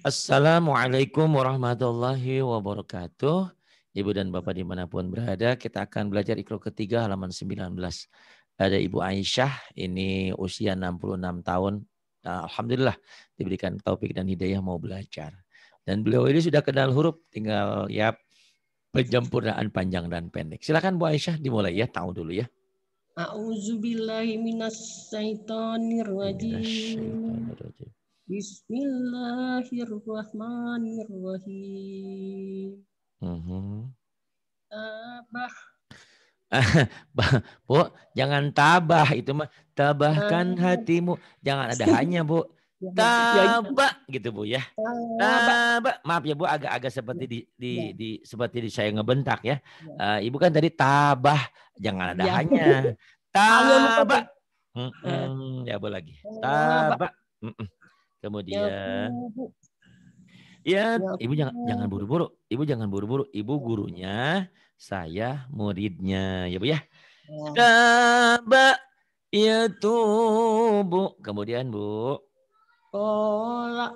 Assalamualaikum warahmatullahi wabarakatuh. Ibu dan Bapak dimanapun berada, kita akan belajar ikro ketiga halaman 19. Ada Ibu Aisyah, ini usia 66 tahun. Nah, Alhamdulillah diberikan topik dan hidayah mau belajar. Dan beliau ini sudah kenal huruf, tinggal ya penjempurnaan panjang dan pendek. Silakan Bu Aisyah dimulai ya, tahu dulu ya. A'udzubillahi Bismillahirrahmanirrahim. Uh-huh. Tabah. bu, jangan tabah itu mah. Tabahkan ah. hatimu. Jangan ada hanya, Bu. Ya, ya, ya. Tabah gitu, Bu ya. Ah. Tabah. Maaf ya, Bu, agak-agak seperti di, di, di seperti di saya ngebentak ya. Uh, Ibu kan tadi tabah, jangan ada ya. hanya. Tabah. Hmm, hmm, Ya, Bu lagi. Tabah. Hmm, hmm. Kemudian Ya, ya, ibu jangan jangan buru-buru. Ibu jangan buru-buru. Ibu gurunya, saya muridnya, ya bu ya. Kaba ya tuh bu. Kemudian bu. Kola.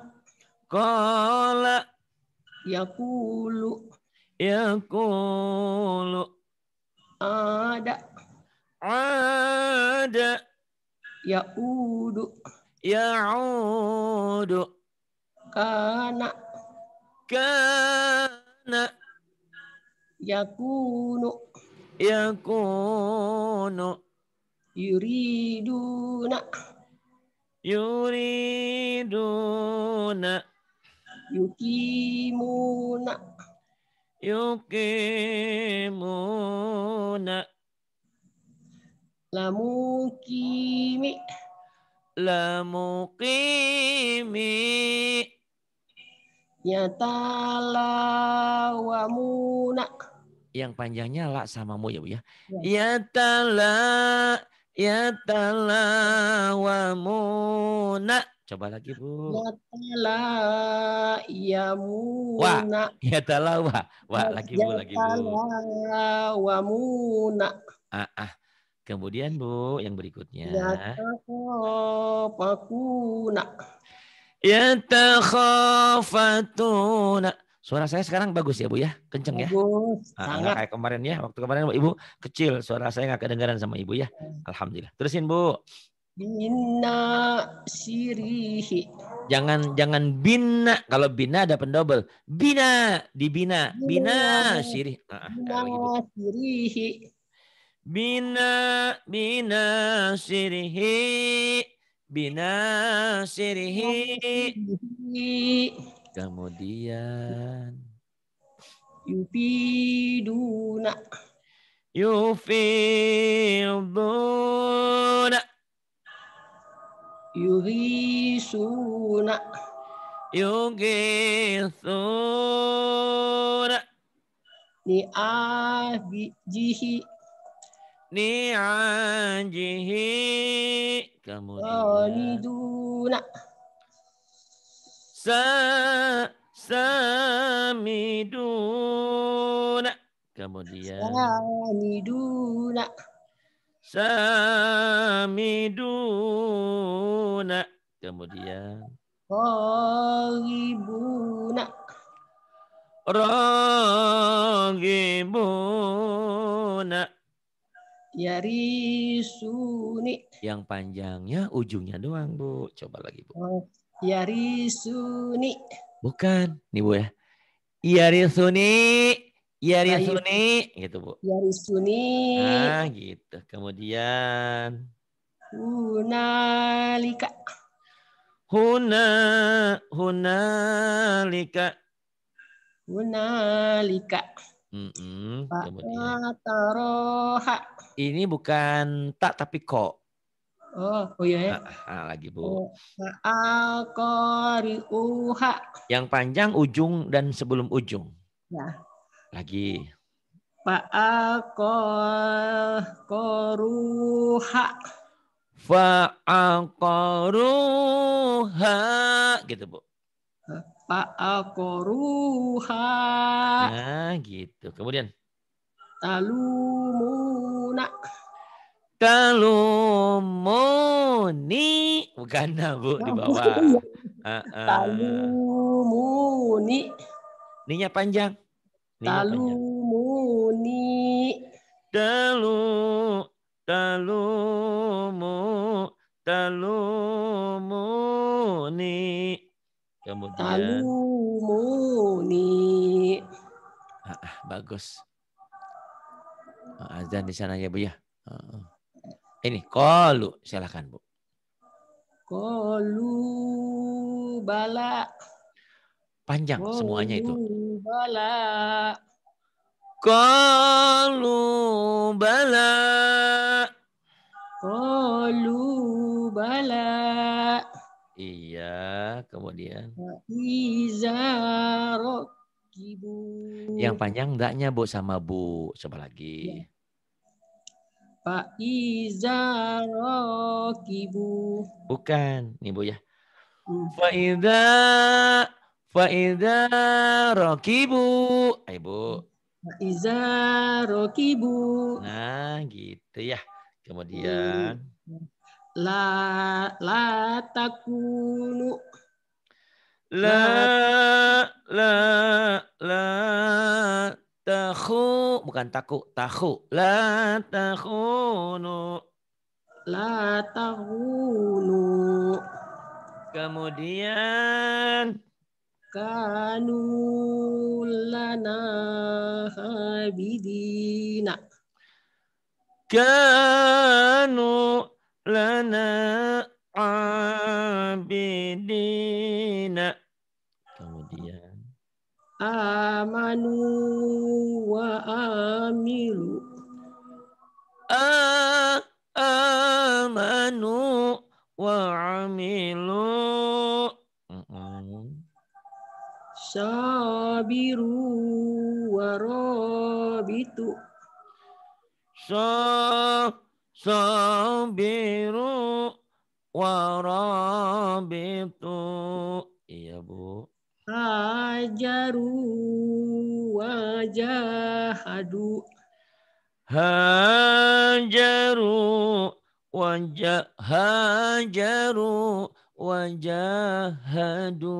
Kola. Ya, ya kulu Ada. Ada. ya Yaudu. Ya'udu. Kana. Kana. Yakunu. Yakunu. Yuriduna. Yuriduna. Yukimuna. Yukimuna. Lamukimi. Lamukimi lamuqimi yatalawamuna yang panjangnya la sama mu ya Bu ya. Yatala ya yatalawamuna Coba lagi Bu. Yatala yamuna. Wa. Yatalawa. Wa lagi Bu lagi Bu. Yatalawamuna. Ah ah. Kemudian Bu, yang berikutnya. Ya takhafatuna. Suara saya sekarang bagus ya Bu ya, kenceng ya. Bagus, nah, kayak kemarin ya, waktu kemarin Ibu kecil, suara saya nggak kedengaran sama Ibu ya. Alhamdulillah. Terusin Bu. Bina sirihi. Jangan jangan bina kalau bina ada pendobel. Bina dibina bina, bina sirih. Ah, ah, bina sirihi bina bina sirihi bina sirihi kemudian yufiduna yufiduna yugisuna yugisuna ni jihi ni'ajihi kemudian sa samiduna kemudian samiduna samiduna kemudian ragibuna ragibuna Yarisuni. Yang panjangnya ujungnya doang, Bu. Coba lagi, Bu. Oh, Yari yarisuni. Bukan, nih Bu ya. Yarisuni. Yarisuni gitu, Bu. Yarisuni. Nah, gitu. Kemudian Hunalika. Huna, hunalika. Hunalika. Mm -hmm. Ini bukan tak tapi kok. Oh, oh iya ya. Ah, ah lagi Bu. Oh, al Yang panjang ujung dan sebelum ujung. Ya. Lagi. Fa'aqaruha. Fa'aqaruha. Gitu Bu fa'akoruha. Nah, gitu. Kemudian. Talumuna. Talumuni. Bukan, Bu. Di bawah. Ya. Talumuni. Ninya panjang. Talumuni. Talu. Talumu. Talumuni. Kemudian Talumuni. Ah, ah, bagus. Ah, azan di sana ya, Bu ya. Ini kolu, silakan, Bu. Kolu bala. Panjang kolu, semuanya itu. Bala. Kolu bala. Kolu bala. Iya, kemudian. Izarok Yang panjang enggaknya Bu sama Bu. Coba lagi. Ya. Pak Iza Rokibu. Bukan, nih Bu ya. Faida hmm. Faida rokibu. Ayo eh, Bu. Iza rokibu. Nah, gitu ya. Kemudian. Hmm la la takunu la la la tahu bukan taku tahu la takunu, la takunu. kemudian kanu lana habidina kanu lana abidina kemudian amanu wa amilu A amanu wa amilu sabiru wa rabitu so sabiru warabitu iya bu hajaru wajahadu hajaru wajah hajaru wajahadu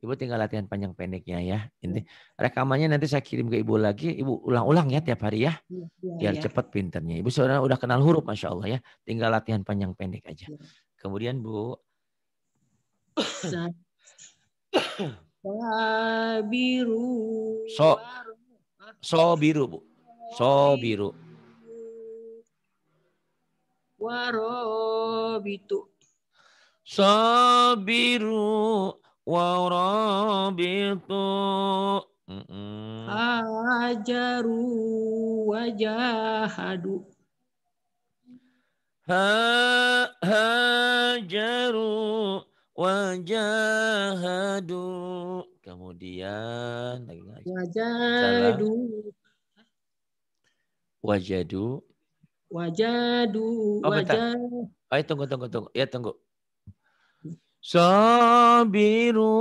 Ibu tinggal latihan panjang pendeknya ya. Ini iya. rekamannya nanti saya kirim ke ibu lagi. Ibu ulang-ulang ya tiap hari ya. Iya, iya, biar ya. cepat pinternya. Ibu sebenarnya udah kenal huruf masya Allah ya. Tinggal latihan panjang pendek aja. Kemudian bu. Sabiru. So. So biru bu. So biru. Warobitu. biru warabitu hajaru wajahadu ha hajaru wajahadu kemudian lagi lagi wajadu wajadu wajadu wajadu oh, oh ya, tunggu tunggu tunggu ya tunggu Sabiru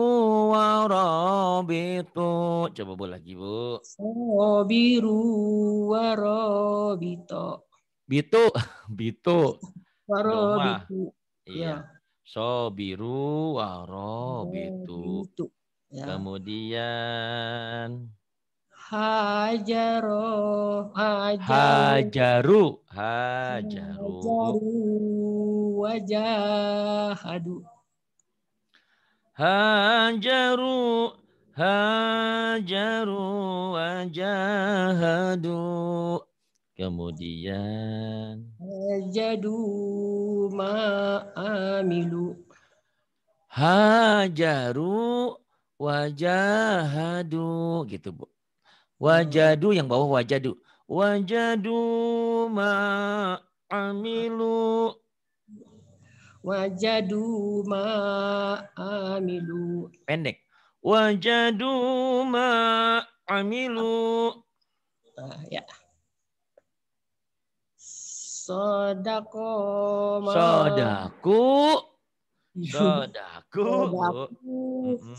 wa rabitu. Coba bu lagi bu. Sabiru wa rabito. Bitu, bitu. Wa rabitu. Iya. Ya. Sabiru wa rabitu. Ya. Kemudian Hajaro, hajaru, hajaru, hajaru, hajaru wajahadu hajaru hajaru wajahadu kemudian hajadu ma'amilu hajaru wajahadu gitu bu wajadu yang bawah wajadu wajadu ma'amilu wajadu ma amilu pendek wajadu ma amilu ah, ya sodako ma sodaku sodaku sodaku,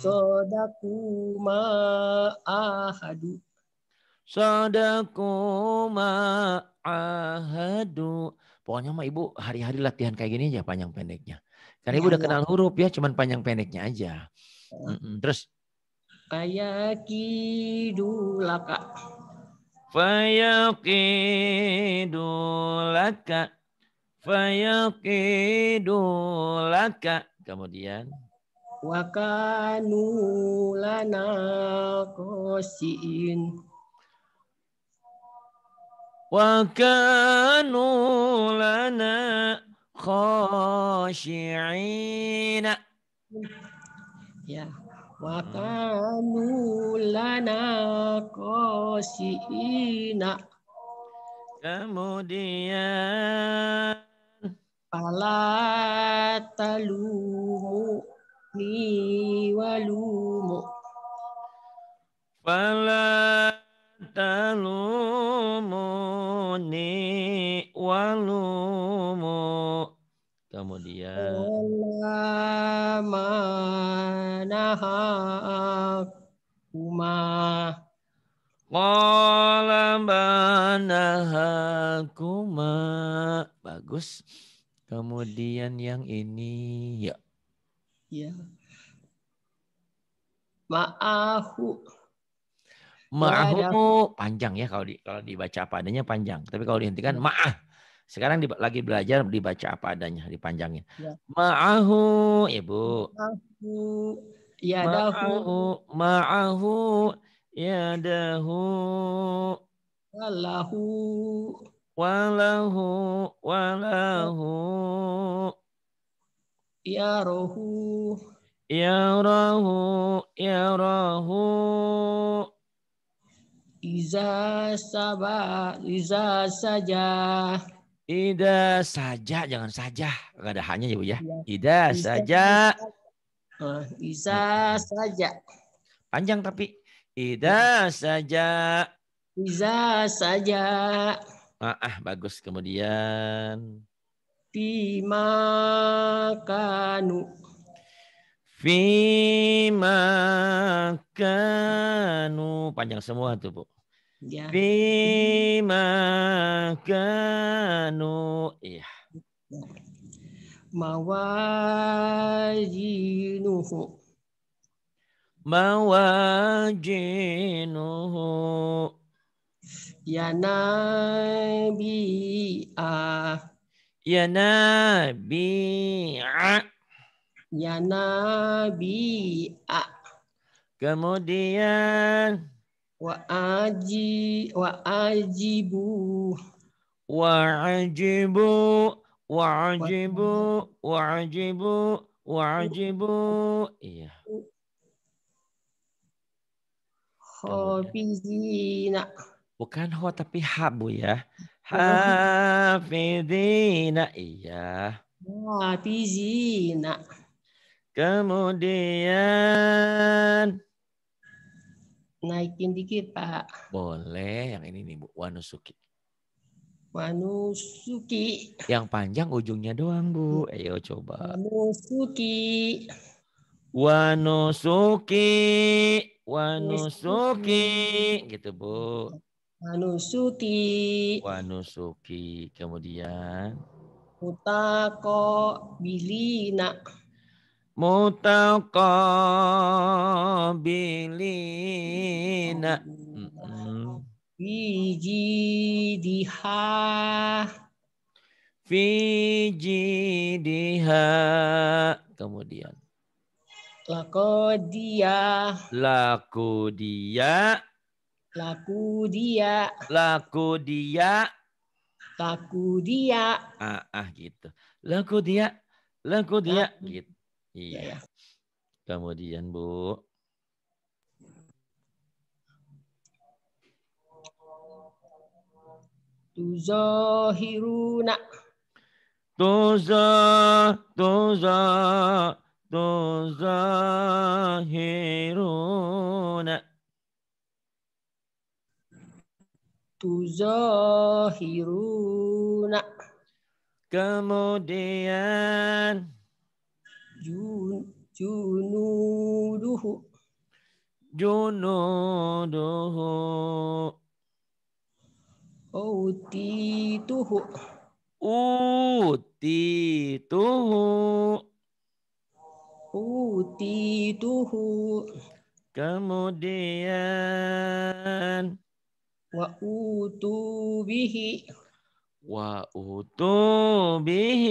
sodaku ma ahadu sodaku ma ahadu Pokoknya mah ibu hari-hari latihan kayak gini aja panjang pendeknya. Karena ya, ibu iya, udah kenal iya. huruf ya, cuman panjang pendeknya aja. Mm -mm. Terus? Fayakidulaka. Fayakidulaka. Fayakidulaka. Kemudian? Wakanulana kosiin. وكانوا لنا خاشعين يا وكانوا لنا خاشعين kemudian Fala talumu ni walumu Fala talumu lumu Kemudian Kuma Qala banahakuma. Bagus. Kemudian yang ini ya. Ya. Ma'ahu. Ma'ahu panjang ya kalau di kalau dibaca apa adanya panjang. Tapi kalau dihentikan hmm. ma'ah sekarang di, lagi belajar dibaca apa adanya, dipanjangin. Ya. Ma'ahu, Ibu. Ma'ahu. Ya dahu. Ma'ahu. Ya dahu. Walahu. Walahu. Walahu. Ya rohu. Ya rohu. Ya rohu. Iza sabah, Iza saja. Ida saja, jangan saja. Gak ada hanya ya Bu ya. Iya. Ida saja. Oh, Ida iya. saja. Panjang tapi. Ida iya. saja. Ida saja. Ah, ah bagus. Kemudian. Fima kanu. Fima kanu. Panjang semua tuh Bu. Bima kanu. ya. Iya. Mawajinuhu. Mawajinuhu. Ya a, Ya a, Ya a, Kemudian wa aji wa ajibu wa ajibu wa ajibu wa ajibu wa ajibu iya hafizina bukan ho tapi ha bu ya hafizina iya hafizina kemudian Naikin dikit, Pak. Boleh, yang ini nih, Bu. Wanusuki. Wanusuki. Yang panjang ujungnya doang, Bu. Ayo coba. Wanusuki. Wanusuki. Wanusuki. Gitu, Bu. Wanusuki. Wanusuki. Kemudian. Utako bilina mutaqabilina fi jidiha fi jidiha kemudian lakodia lakodia lakodia lakodia lakodia ah, ah gitu lakodia lakodia gitu Iya. Ya. Kemudian Bu. Tuzahiruna. Tuza, tuza, tuzahiruna. Tuzahiruna. Kemudian jun junuduhu junuduhu utituhu utituhu utituhu kemudian wa utubihi wa utubihi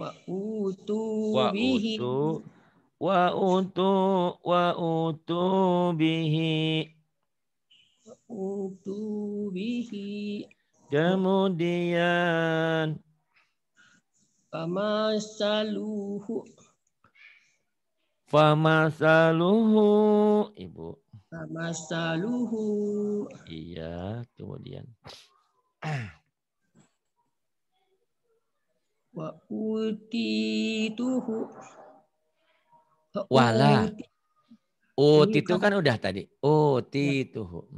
wa utu wa bihi utu, wa utu wa utu bihi wa utu bihi kemudian famasaluhu famasaluhu ibu famasaluhu iya kemudian wa tuhu wala uti itu iya. kan udah tadi uti tuhu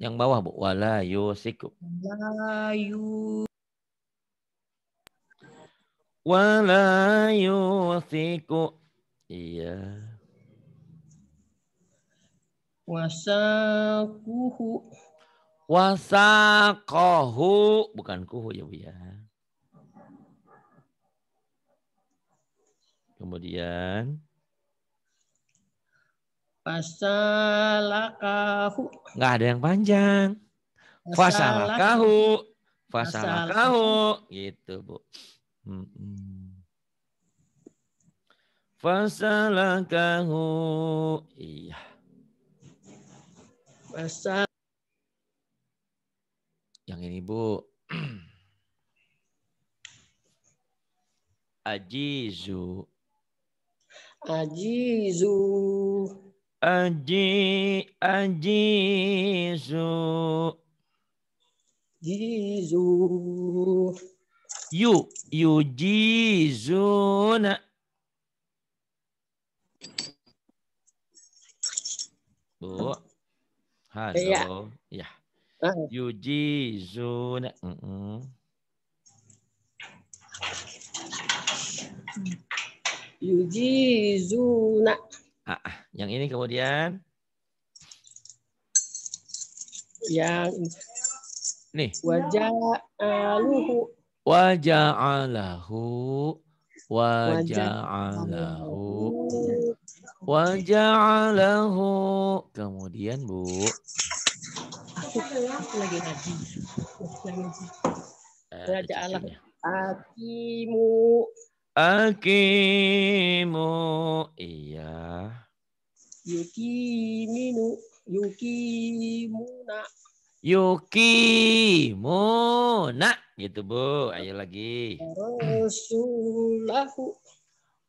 yang bawah bu wala yusiku wala wala yusiku iya wasakuhu wasakohu bukan kuhu ya bu ya Kemudian Fasalakahu. Enggak ada yang panjang. Fasalakahu. Fasalakahu. Gitu, Bu. Fasalakahu. Iya. Fasal. Yang ini, Bu. Ajizu. Adizo. Adi, adizo. Dizo. Yu, yujizuna. Bu. Halo. É. Ya. ya. Ah. Yujizuna. Mm uh-uh. -mm. Yujizuna. Ah, ah, yang ini kemudian yang nih wajah ah, waja'alahu wajah alahu waja'alahu waja'alahu kemudian Bu lagi ngaji waja'alahu eh, ya. akimu Akimu iya. Yuki Yuki minu, muna yuki muna gitu Bu. Ayo lagi. Rasulahu.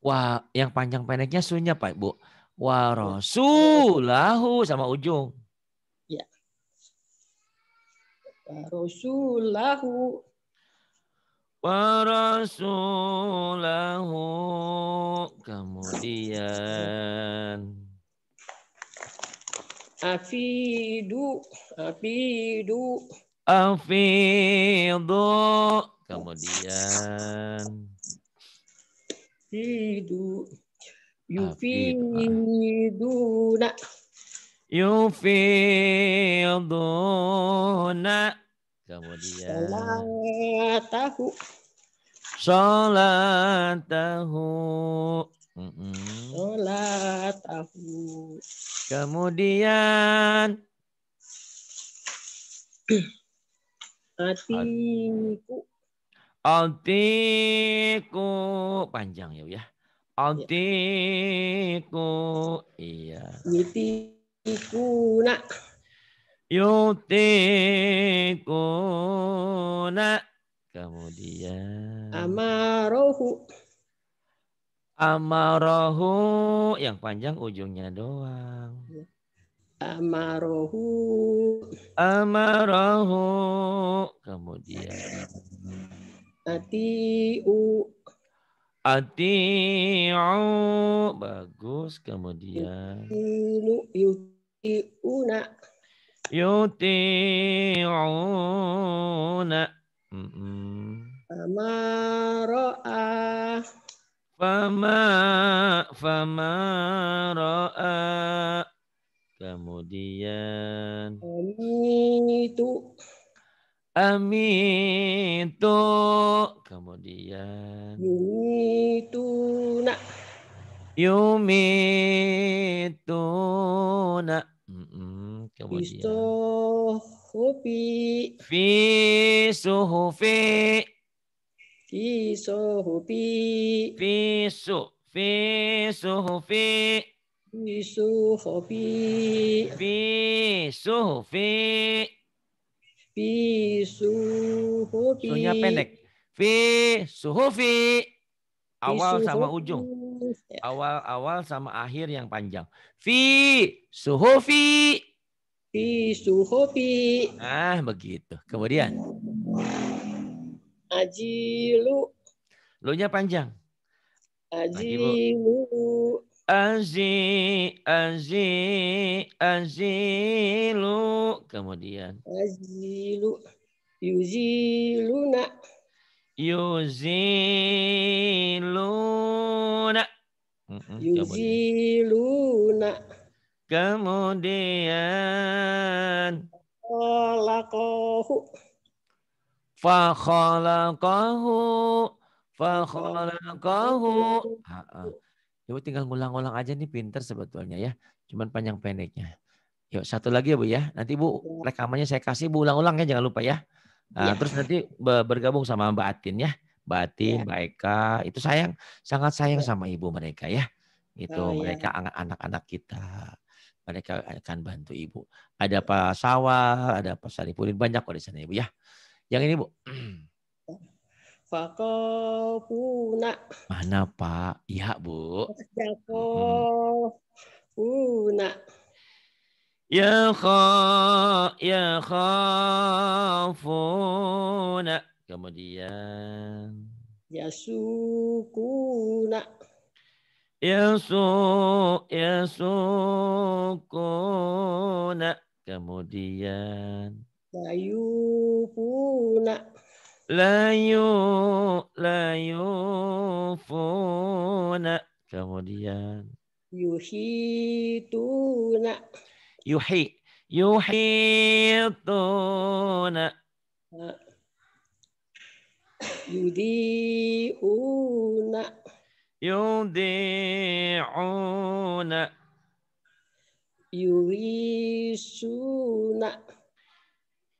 Wah, yang panjang pendeknya sunya Pak Bu. Rosulahu sama ujung. Ya. Rasulahu warasulahu kemudian afidu afidu afidu kemudian afidu yufiduna yufiduna Kemudian salat Salat tahu. Mm -mm. tahu. Kemudian Atiku. Atiku panjang ya ya. ya. Atiku. Iya. Yitiku nak yutikuna kemudian amarohu amarohu yang panjang ujungnya doang amarohu amarohu kemudian ati ati u bagus kemudian yutiuna yuti'una Fama Fama Fama ra'a Kemudian Amitu Amitu Kemudian Yumituna Yumituna Kemudian. Fisuhufi. Fisuhufi. pendek. Awal sama ujung. Awal-awal ya. sama akhir yang panjang. Fi suhufi fi suhufi. Ah, begitu. Kemudian lu Lunya panjang. Ajilu. Azi, azi, azilu. Kemudian. Azilu. Yuziluna. Yuziluna. Yuziluna. Kemudian Khalaqahu Fakhalaqahu Fakhalaqahu Coba tinggal ngulang ngulang aja nih pinter sebetulnya ya. Cuman panjang pendeknya. Yuk satu lagi ya Bu ya. Nanti Bu ya. rekamannya saya kasih Bu ulang-ulang ya jangan lupa ya. Nah, yeah. Terus nanti bergabung sama Mbak Atin ya. Mbak Atin, yeah. Mbak Eka. Itu sayang, sangat sayang ya. sama ibu mereka ya. Itu oh, iya. mereka anak-anak yeah. kita mereka akan bantu ibu. Ada Pak Sawal, ada Pak Saripulin, banyak kok di sana ibu ya. Yang ini bu. Fakopuna. Mana Pak? Ya Bu. Fakopuna. Ya kha ya khafuna. Kemudian. Ya sukuna. Yasu, yasukuna. Kemudian. layu puna. Layu, layu puna. Kemudian. Yuhituna. Yuhi. Yudi Yudiuna yudhi'una yurisuna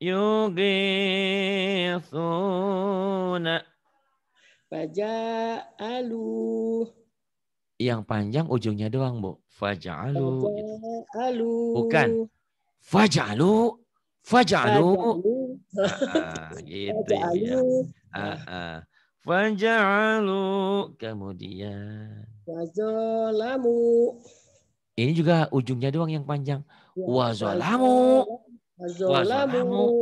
yugisuna fajalu. Yang panjang ujungnya doang, Bu. Fajalu. Faja'alu. Bukan. Fajalu. Fajalu. Faja'alu. Ah, gitu ya. Ah, ah. Fajalu kemudian. Wazolamu. Ini juga ujungnya doang yang panjang. Ya, wazolamu. Wazolamu.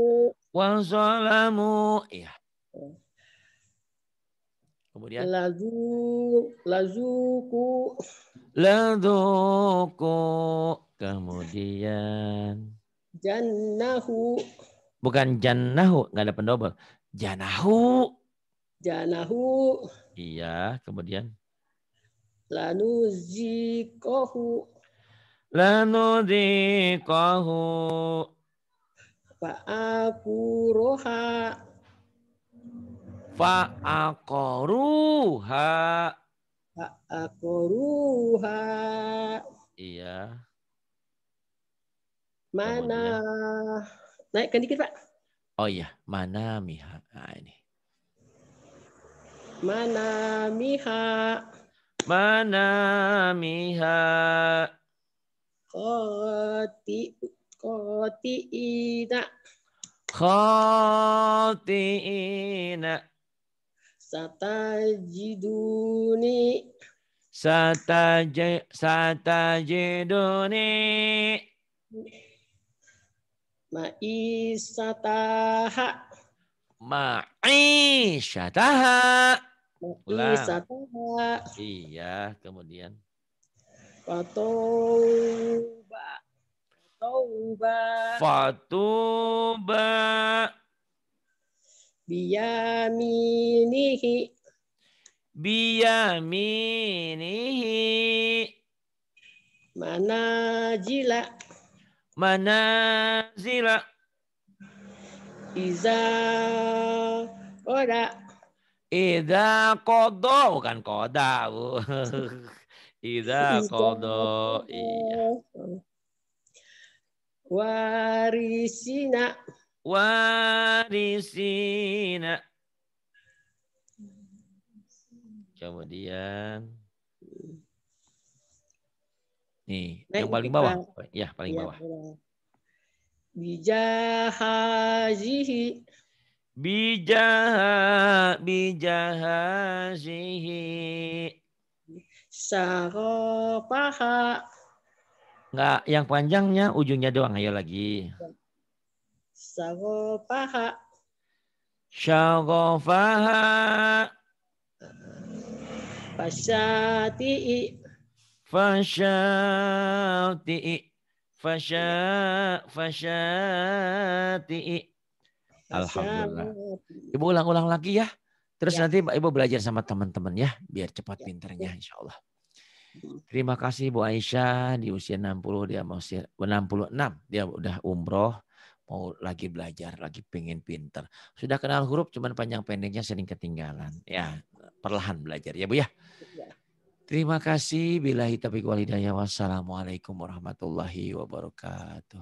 Wazolamu. Iya. Kemudian. Lazu. Lazuku. Lazuku. Kemudian. Jannahu. Bukan jannahu. Nggak ada pendobel. Janahu janahu. Iya, kemudian lanuzikohu. Lanuzikohu. Fa'akuruha. Fa'akoruha. Fa'akoruha. Iya. Mana? Kemudian. Naikkan dikit, Pak. Oh iya, mana miha. Nah, ini. Mana Mana Manamiha. Manamiha. Khati khati'ina. Khati'ina. Satajiduni. Sataj satajiduni. Ma'isataha ma'isyataha. Ma'isyataha. Iya, kemudian. Fatuba. Fatuba. Fatuba. Biyaminihi. Biyaminihi. mana Manazila. Iza koda. Ida kodo bukan koda bu. Ida kodo. Iya. Warisina. Warisina. Kemudian. Nih, yang paling bawah. Ya, paling iya, bawah bijahazihi bijaha bijahazihi paha. Enggak, yang panjangnya ujungnya doang. Ayo lagi. Saropaha. paha. Fasyati'i. Fasyati'i. Fasya fasyati. Alhamdulillah. Ibu ulang-ulang lagi ya. Terus ya. nanti Ibu belajar sama teman-teman ya, biar cepat ya. pinternya insya Allah. Hmm. Terima kasih Bu Aisyah di usia 60 dia mau usia 66 dia udah umroh mau lagi belajar lagi pengen pinter sudah kenal huruf cuman panjang pendeknya sering ketinggalan ya perlahan belajar ya Bu ya. ya. Terima kasih. Bila hitabik walidaya. Wassalamualaikum warahmatullahi wabarakatuh.